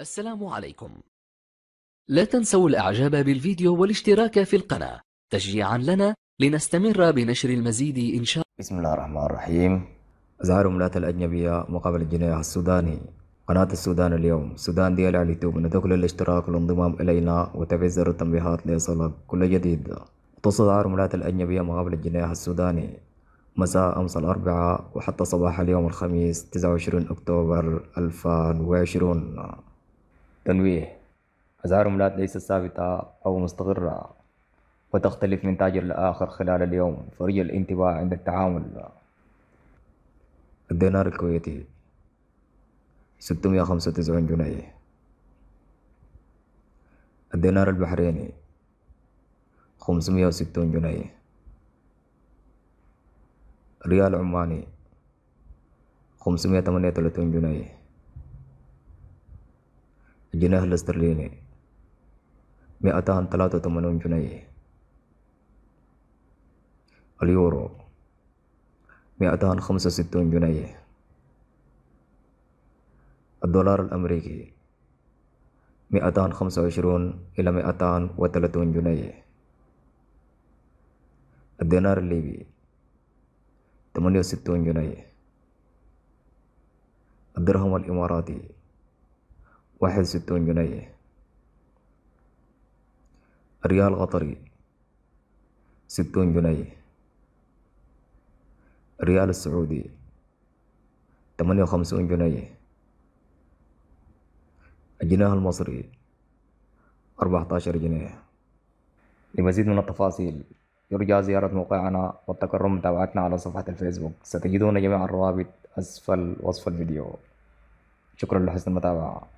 السلام عليكم لا تنسوا الإعجاب بالفيديو والاشتراك في القناة تشجيعا لنا لنستمر بنشر المزيد إن شاء الله بسم الله الرحمن الرحيم أزهار ملات الأجنبية مقابل الجناح السوداني قناة السودان اليوم سودان ديال على اليوتيوب ندخل الاشتراك والانضمام إلينا وتفعيل زر التنبيهات ليصلك كل جديد تستظهر ملات الأجنبية مقابل الجناح السوداني مساء أمس الأربعاء وحتى صباح اليوم الخميس 29 أكتوبر 2020 تنويه أزهار ملات ليست ثابتة أو مستقرة وتختلف من تاجر لآخر خلال اليوم فرج الانتباه عند التعامل الدينار الكويتي 695 جنيه الدينار البحريني 560 جنيه ريال عماني 538 جنيه جنيه الاسترليني مئتان ثلاثة وثمانون جنيه اليورو مئتان خمسة وستون جنيه الدولار الأمريكي مئتان خمسة وعشرون إلى مئتان وثلاثون جنيه الدينار الليبي ثمانية وستون جنيه الدرهم الإماراتي واحد وستون جنيه ريال قطري ستون جنيه ريال السعودي تمانية وخمسون جنيه الجنيه المصري أربعة عشر جنيه لمزيد من التفاصيل يرجى زيارة موقعنا والتكرم متابعتنا على صفحة الفيسبوك ستجدون جميع الروابط أسفل وصف الفيديو شكرا لحسن المتابعة